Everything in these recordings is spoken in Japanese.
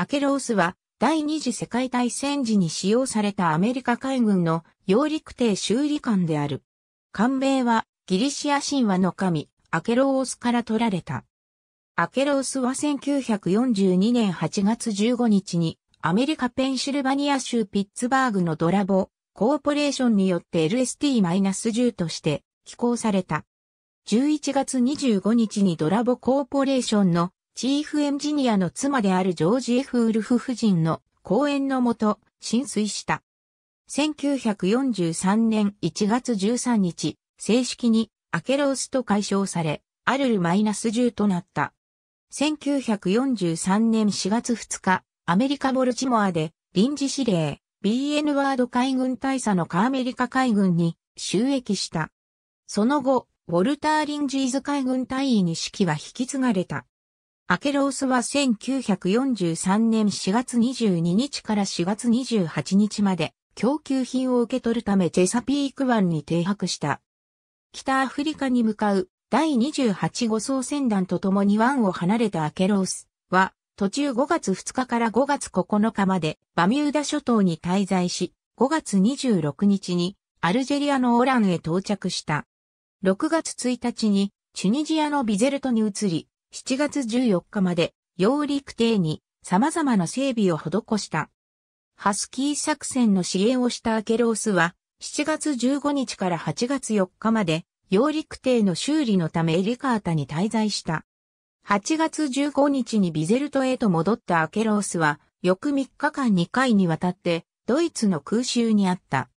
アケロースは第二次世界大戦時に使用されたアメリカ海軍の揚陸艇修理艦である。艦名はギリシア神話の神、アケロースから取られた。アケロースは1942年8月15日にアメリカペンシルバニア州ピッツバーグのドラボコーポレーションによって LST-10 として寄港された。11月25日にドラボコーポレーションのチーフエンジニアの妻であるジョージ・ F・ ウルフ夫人の講演のもと、浸水した。1943年1月13日、正式にアケロースと解消され、アルルマイナス10となった。1943年4月2日、アメリカボルチモアで臨時指令 BN ワード海軍大佐のカーメリカ海軍に収益した。その後、ウォルター・リンジーズ海軍大尉に指揮は引き継がれた。アケロースは1943年4月22日から4月28日まで供給品を受け取るためチェサピーク湾に停泊した。北アフリカに向かう第28護送船団と共に湾を離れたアケロースは途中5月2日から5月9日までバミューダ諸島に滞在し5月26日にアルジェリアのオランへ到着した。6月1日にチュニジアのビゼルトに移り7月14日まで、揚陸艇に様々な整備を施した。ハスキー作戦の支援をしたアケロースは、7月15日から8月4日まで、揚陸艇の修理のためエリカータに滞在した。8月15日にビゼルトへと戻ったアケロースは、翌3日間2回にわたって、ドイツの空襲にあった。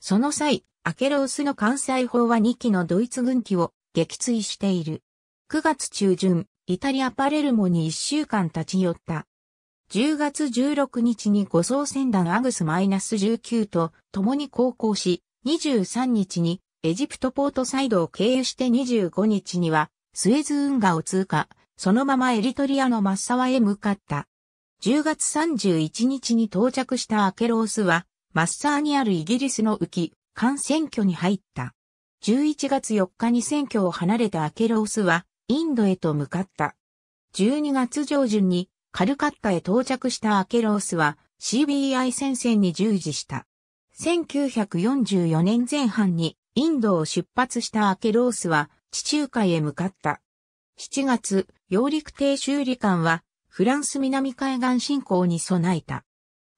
その際、アケロースの関西砲は2機のドイツ軍機を撃墜している。9月中旬、イタリア・パレルモに一週間立ち寄った。10月16日に護送船団アグス -19 と共に航行し、23日にエジプトポートサイドを経由して25日にはスエズ運河を通過、そのままエリトリアのマッサワへ向かった。10月31日に到着したアケロースは、マッサーにあるイギリスの浮き、艦選挙に入った。11月4日に選挙を離れたアケロースは、インドへと向かった。12月上旬にカルカッタへ到着したアケロースは CBI 戦線に従事した。1944年前半にインドを出発したアケロースは地中海へ向かった。7月、揚陸艇修理艦はフランス南海岸侵攻に備えた。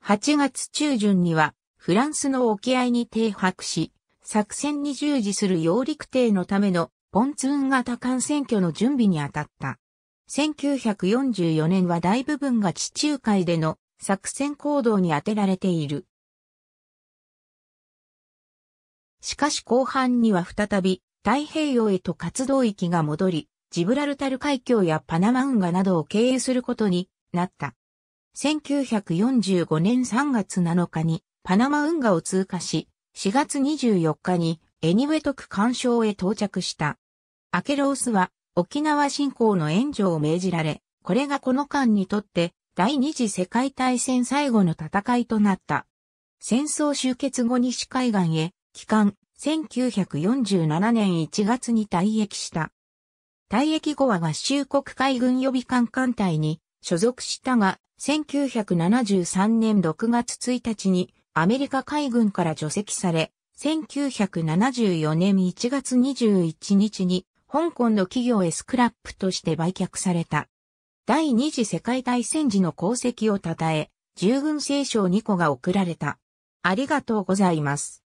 8月中旬にはフランスの沖合に停泊し、作戦に従事する揚陸艇のためのポンツーン型艦選挙の準備に当たった。1944年は大部分が地中海での作戦行動に当てられている。しかし後半には再び太平洋へと活動域が戻り、ジブラルタル海峡やパナマ運河などを経由することになった。1945年3月7日にパナマ運河を通過し、4月24日にエニウェトク干渉へ到着した。アケロースは沖縄振興の援助を命じられ、これがこの間にとって第二次世界大戦最後の戦いとなった。戦争終結後西海岸へ、帰還、1947年1月に退役した。退役後は合衆国海軍予備艦艦隊に所属したが、1973年6月1日にアメリカ海軍から除籍され、1974年1月21日に香港の企業へスクラップとして売却された。第二次世界大戦時の功績を称え、従軍聖書2個が贈られた。ありがとうございます。